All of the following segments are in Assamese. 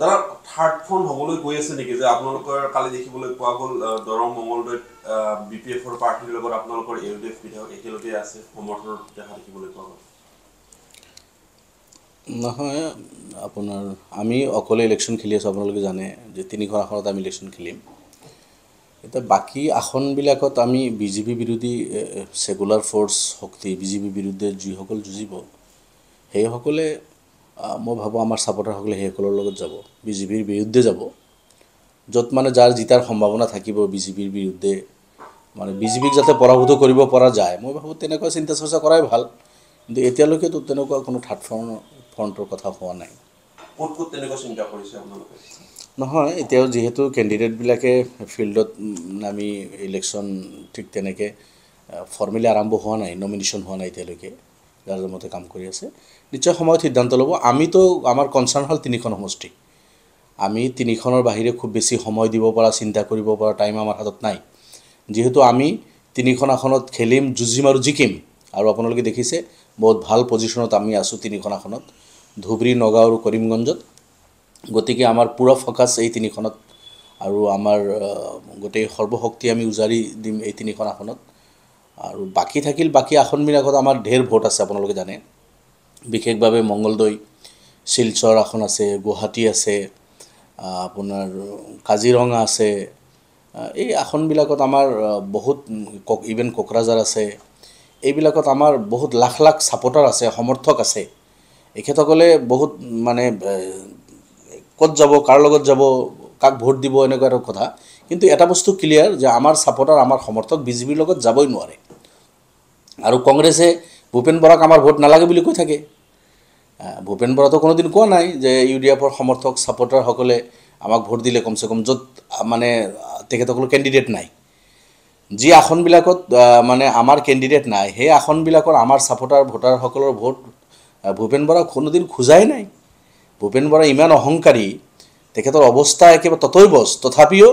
দাদা থাৰ্ড ফোন হবলৈ গৈ আছে নেকি যে আপোনালোকৰ কালি দেখিবলৈ পোৱা হ'ল দৰং মঙলদৈত বি পি এফৰ প্ৰাৰ্থীৰ লগত আপোনালোকৰ ইউ ডি এফ বিধায়ক একেলগে আছে সমৰ্থনত দেখা দেখিবলৈ পোৱা হ'ল নহয় আপোনাৰ আমি অকলে ইলেকশ্যন খেলি আছোঁ আপোনালোকে জানে যে তিনিখন আসনত আমি ইলেকশ্যন খেলিম এতিয়া বাকী আসনবিলাকত আমি বিজেপি বিৰোধী ছেকুলাৰ ফ'ৰ্চ শক্তি বিজেপি বিৰুদ্ধে যিসকল যুঁজিব সেইসকলে মই ভাবোঁ আমাৰ ছাপৰ্টাৰসকলে সেইসকলৰ লগত যাব বিজেপিৰ বিৰুদ্ধে যাব য'ত মানে যাৰ জিতাৰ সম্ভাৱনা থাকিব বিজেপিৰ বিৰুদ্ধে মানে বিজেপিক যাতে পৰাভূত কৰিব পৰা যায় মই ভাবোঁ তেনেকুৱা চিন্তা চৰ্চা কৰাই ভাল কিন্তু এতিয়ালৈকেতো তেনেকুৱা কোনো থাৰ্ড ফ্ৰণ্ট ফ্ৰণ্টৰ কথা হোৱা নাই নহয় এতিয়াও যিহেতু কেণ্ডিডেটবিলাকে ফিল্ডত নামি ইলেকশ্যন ঠিক তেনেকৈ ফৰ্মেলি আৰম্ভ হোৱা নাই নমিনেশ্যন হোৱা নাই এতিয়ালৈকে ৰাজৰ মতে কাম কৰি আছে নিশ্চয় সময়ত সিদ্ধান্ত ল'ব আমিতো আমাৰ কনচাৰ্ণ হ'ল তিনিখন সমষ্টি আমি তিনিখনৰ বাহিৰে খুব বেছি সময় দিব পৰা চিন্তা কৰিব পৰা টাইম আমাৰ হাতত নাই যিহেতু আমি তিনিখন আসনত খেলিম যুঁজিম আৰু জিকিম আৰু আপোনালোকে দেখিছে বহুত ভাল পজিশ্যনত আমি আছোঁ তিনিখন আসনত ধুবুৰী নগাঁও আৰু কৰিমগঞ্জত গতিকে আমাৰ পুৰা ফকাছ এই তিনিখনত আৰু আমাৰ গোটেই সৰ্বশক্তি আমি উজাৰি দিম এই তিনিখন আসনত আৰু বাকী থাকিল বাকী আসনবিলাকত আমাৰ ঢেৰ ভোট আছে আপোনালোকে জানে বিশেষভাৱে মংগলদৈ শিলচৰ আসন আছে গুৱাহাটী আছে আপোনাৰ কাজিৰঙা আছে এই আসনবিলাকত আমাৰ বহুত ইভেন কোকৰাঝাৰ আছে এইবিলাকত আমাৰ বহুত লাখ লাখ ছাপৰ্টাৰ আছে সমৰ্থক আছে এখেতসকলে বহুত মানে ক'ত যাব কাৰ লগত যাব কাক ভোট দিব এনেকুৱা এটা কথা কিন্তু এটা বস্তু ক্লিয়াৰ যে আমাৰ ছাপৰ্টাৰ আমাৰ সমৰ্থক বিজেপিৰ লগত যাবই নোৱাৰে আৰু কংগ্ৰেছে ভূপেন বৰাক আমাৰ ভোট নালাগে বুলি কৈ থাকে ভূপেন বৰাটো কোনোদিন কোৱা নাই যে ইউ ডি এফৰ সমৰ্থক ছাপৰ্টাৰসকলে আমাক ভোট দিলে কমচে কম য'ত মানে তেখেতসকলৰ কেণ্ডিডেট নাই যি আসনবিলাকত মানে আমাৰ কেণ্ডিডেট নাই সেই আসনবিলাকৰ আমাৰ ছাপৰ্টাৰ ভোটাৰসকলৰ ভোট ভূপেন বৰাক কোনোদিন খোজাই নাই ভূপেন বৰা ইমান অহংকাৰী তেখেতৰ অৱস্থা একেবাৰে ততৈবচ তথাপিও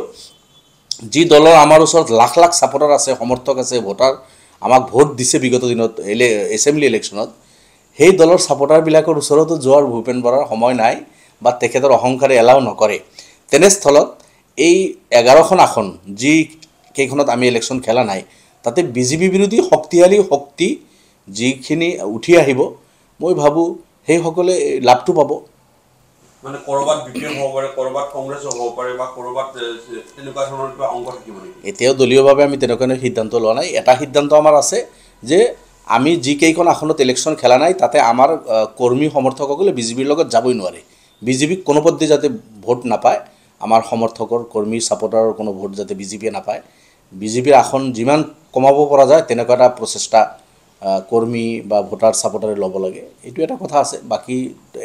যি দলৰ আমাৰ ওচৰত লাখ লাখ ছাপৰ্টাৰ আছে সমৰ্থক আছে ভোটাৰ আমাক ভোট দিছে বিগত দিনত এলে এছেম্বলি ইলেকশ্যনত সেই দলৰ ছাপৰ্টাৰবিলাকৰ ওচৰতো যোৱাৰ ভূপেন বৰাৰ সময় নাই বা তেখেতৰ অহংকাৰে এলাও নকৰে তেনেস্থলত এই এঘাৰখন আসন যি কেইখনত আমি ইলেকশ্যন খেলা নাই তাতে বিজেপি বিৰোধী শক্তিশালী শক্তি যিখিনি উঠি আহিব মই ভাবোঁ সেইসকলে লাভটো পাব মানে ক'ৰবাত বি পি এফ হ'ব পাৰে ক'ৰবাত কংগ্ৰেছ হ'ব পাৰে বা ক'ৰবাত তেনেকুৱা ধৰণৰ কিবা অংগ থাকিব নেকি এতিয়াও দলীয়ভাৱে আমি তেনেকুৱা সিদ্ধান্ত লোৱা নাই এটা সিদ্ধান্ত আমাৰ আছে যে আমি যিকেইখন আসনত ইলেকশ্যন খেলা নাই তাতে আমাৰ কৰ্মী সমৰ্থকসকলে বিজেপিৰ লগত যাবই নোৱাৰে বিজেপিক কোনো পদ্ধতি যাতে ভোট নাপায় আমাৰ সমৰ্থকৰ কৰ্মী ছাপৰ্টাৰৰ কোনো ভোট যাতে বিজেপিয়ে নাপায় বিজেপিৰ আসন যিমান কমাব পৰা যায় তেনেকুৱা এটা প্ৰচেষ্টা কৰ্মী বা ভোটাৰ ছাপৰ্টাৰে ল'ব লাগে এইটো এটা কথা আছে বাকী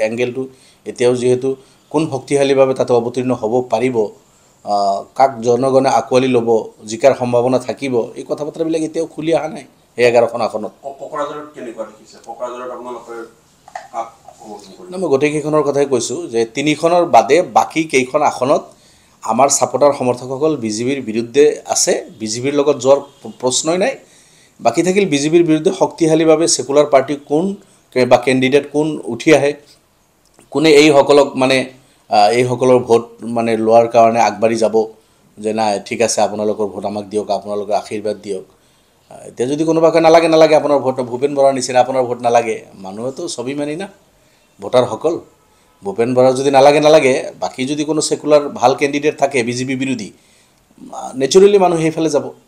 এংগেলটো এতিয়াও যিহেতু কোন শক্তিশালীভাৱে তাতে অৱতীৰ্ণ হ'ব পাৰিব কাক জনগণে আঁকোৱালি ল'ব জিকাৰ সম্ভাৱনা থাকিব এই কথা বতৰাবিলাক এতিয়াও খুলি অহা নাই সেই এঘাৰখন আসনত মই গোটেইকেইখনৰ কথাই কৈছোঁ যে তিনিখনৰ বাদে বাকী কেইখন আসনত আমাৰ ছাপৰ্টাৰ সমৰ্থকসকল বিজেপিৰ বিৰুদ্ধে আছে বিজেপিৰ লগত যোৱাৰ প্ৰশ্নই নাই বাকী থাকিল বিজেপিৰ বিৰুদ্ধে শক্তিশালীভাৱে ছেকুলাৰ পাৰ্টি কোন বা কেণ্ডিডেট কোন উঠি আহে কোনে এইসকলক মানে এইসকলৰ ভোট মানে লোৱাৰ কাৰণে আগবাঢ়ি যাব যে নাই ঠিক আছে আপোনালোকৰ ভোট আমাক দিয়ক আপোনালোকে আশীৰ্বাদ দিয়ক এতিয়া যদি কোনোবাকে নালাগে নালাগে আপোনাৰ ভোট ভূপেন বৰাৰ নিচিনা আপোনাৰ ভোট নালাগে মানুহেতো চবেই মানি না ভোটাৰসকল ভূপেন বৰাৰ যদি নালাগে নালাগে বাকী যদি কোনো ছেকুলাৰ ভাল কেণ্ডিডেট থাকে বিজেপি বিৰোধী নেচাৰেলি মানুহ সেইফালে যাব